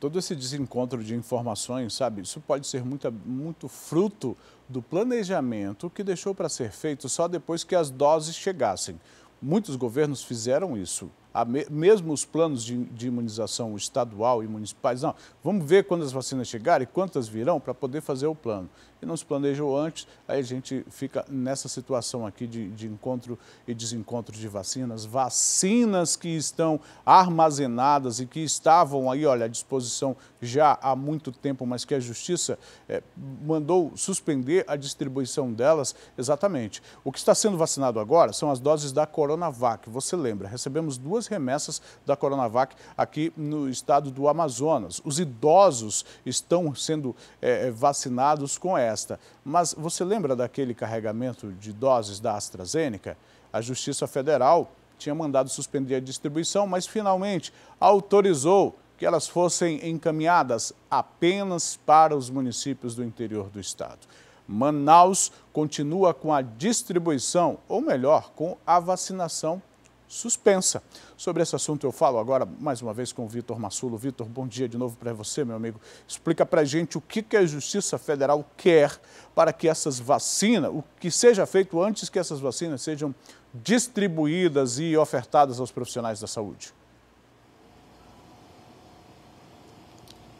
todo esse desencontro de informações, sabe? Isso pode ser muito, muito fruto do planejamento que deixou para ser feito só depois que as doses chegassem. Muitos governos fizeram isso mesmo os planos de, de, imunização estadual e municipais, não, vamos ver quando as vacinas chegarem, quantas virão para poder fazer o plano. E não se planejou antes, aí a gente fica nessa situação aqui de, de encontro e desencontro de vacinas, vacinas que estão armazenadas e que estavam aí, olha, à disposição já há muito tempo, mas que a Justiça é, mandou suspender a distribuição delas exatamente. O que está sendo vacinado agora são as doses da Coronavac. Você lembra, recebemos duas duas remessas da Coronavac aqui no estado do Amazonas. Os idosos estão sendo é, vacinados com esta. Mas você lembra daquele carregamento de doses da AstraZeneca? A Justiça Federal tinha mandado suspender a distribuição, mas finalmente autorizou que elas fossem encaminhadas apenas para os municípios do interior do estado. Manaus continua com a distribuição, ou melhor, com a vacinação suspensa. Sobre esse assunto eu falo agora mais uma vez com o Vitor Massulo. Vitor, bom dia de novo para você, meu amigo. Explica para gente o que, que a Justiça Federal quer para que essas vacinas, o que seja feito antes que essas vacinas sejam distribuídas e ofertadas aos profissionais da saúde.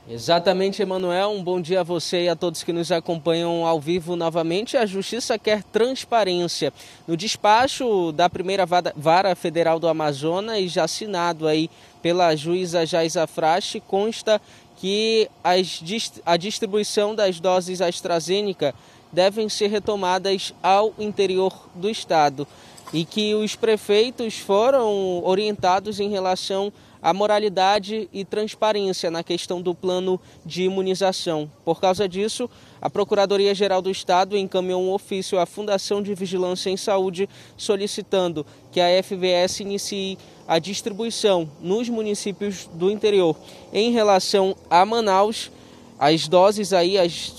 Exatamente, Emanuel. Um bom dia a você e a todos que nos acompanham ao vivo novamente. A Justiça quer transparência. No despacho da primeira vara federal do Amazonas, já assinado aí pela juíza Jaisa Frache, consta que as, a distribuição das doses AstraZeneca devem ser retomadas ao interior do estado e que os prefeitos foram orientados em relação a a moralidade e transparência na questão do plano de imunização. Por causa disso, a Procuradoria-Geral do Estado encaminhou um ofício à Fundação de Vigilância em Saúde solicitando que a FVS inicie a distribuição nos municípios do interior. Em relação a Manaus, as doses aí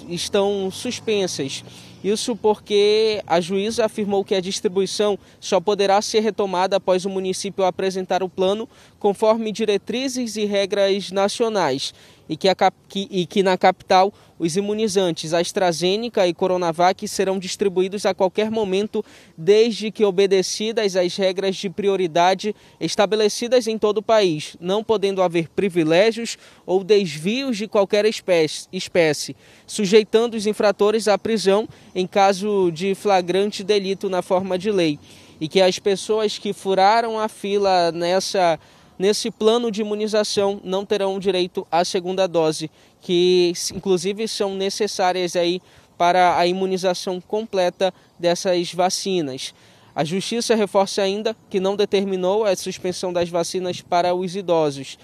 estão suspensas isso porque a juíza afirmou que a distribuição só poderá ser retomada após o município apresentar o plano conforme diretrizes e regras nacionais e que, a, que, e que na capital os imunizantes AstraZeneca e Coronavac serão distribuídos a qualquer momento, desde que obedecidas as regras de prioridade estabelecidas em todo o país, não podendo haver privilégios ou desvios de qualquer espécie, espécie sujeitando os infratores à prisão em caso de flagrante delito na forma de lei. E que as pessoas que furaram a fila nessa, nesse plano de imunização não terão direito à segunda dose, que inclusive são necessárias aí para a imunização completa dessas vacinas. A Justiça reforça ainda que não determinou a suspensão das vacinas para os idosos.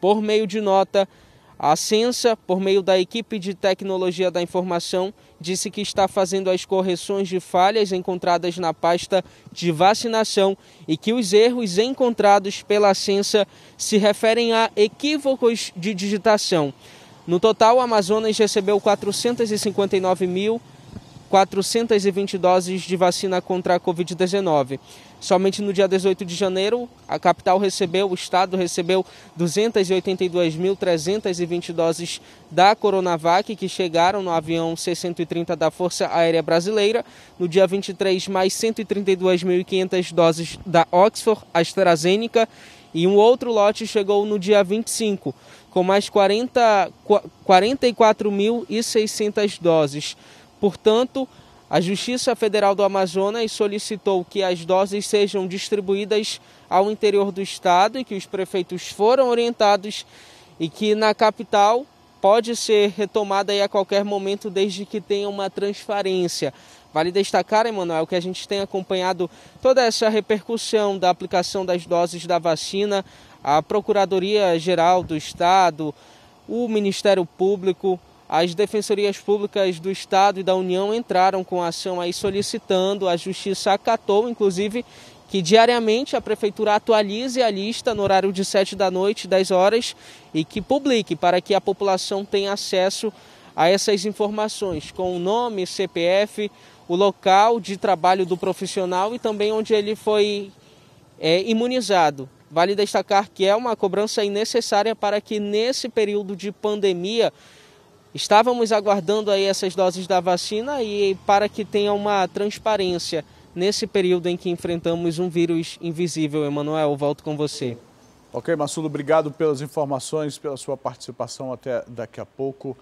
Por meio de nota, a Sensa, por meio da equipe de tecnologia da informação, disse que está fazendo as correções de falhas encontradas na pasta de vacinação e que os erros encontrados pela Sensa se referem a equívocos de digitação. No total, o Amazonas recebeu 459 mil 420 doses de vacina contra a Covid-19. Somente no dia 18 de janeiro, a capital recebeu, o estado recebeu 282.320 doses da Coronavac que chegaram no avião C-130 da Força Aérea Brasileira. No dia 23, mais 132.500 doses da Oxford AstraZeneca e um outro lote chegou no dia 25, com mais 44.600 doses. Portanto, a Justiça Federal do Amazonas solicitou que as doses sejam distribuídas ao interior do estado e que os prefeitos foram orientados e que na capital pode ser retomada a qualquer momento desde que tenha uma transparência. Vale destacar, Emanuel, que a gente tem acompanhado toda essa repercussão da aplicação das doses da vacina, a Procuradoria Geral do Estado, o Ministério Público, as defensorias públicas do Estado e da União entraram com a ação aí solicitando, a Justiça acatou, inclusive, que diariamente a Prefeitura atualize a lista no horário de 7 da noite, 10 horas, e que publique para que a população tenha acesso a essas informações, com o nome, CPF, o local de trabalho do profissional e também onde ele foi é, imunizado. Vale destacar que é uma cobrança necessária para que nesse período de pandemia Estávamos aguardando aí essas doses da vacina e para que tenha uma transparência nesse período em que enfrentamos um vírus invisível. Emanuel, volto com você. Ok, Massulo, obrigado pelas informações, pela sua participação. Até daqui a pouco.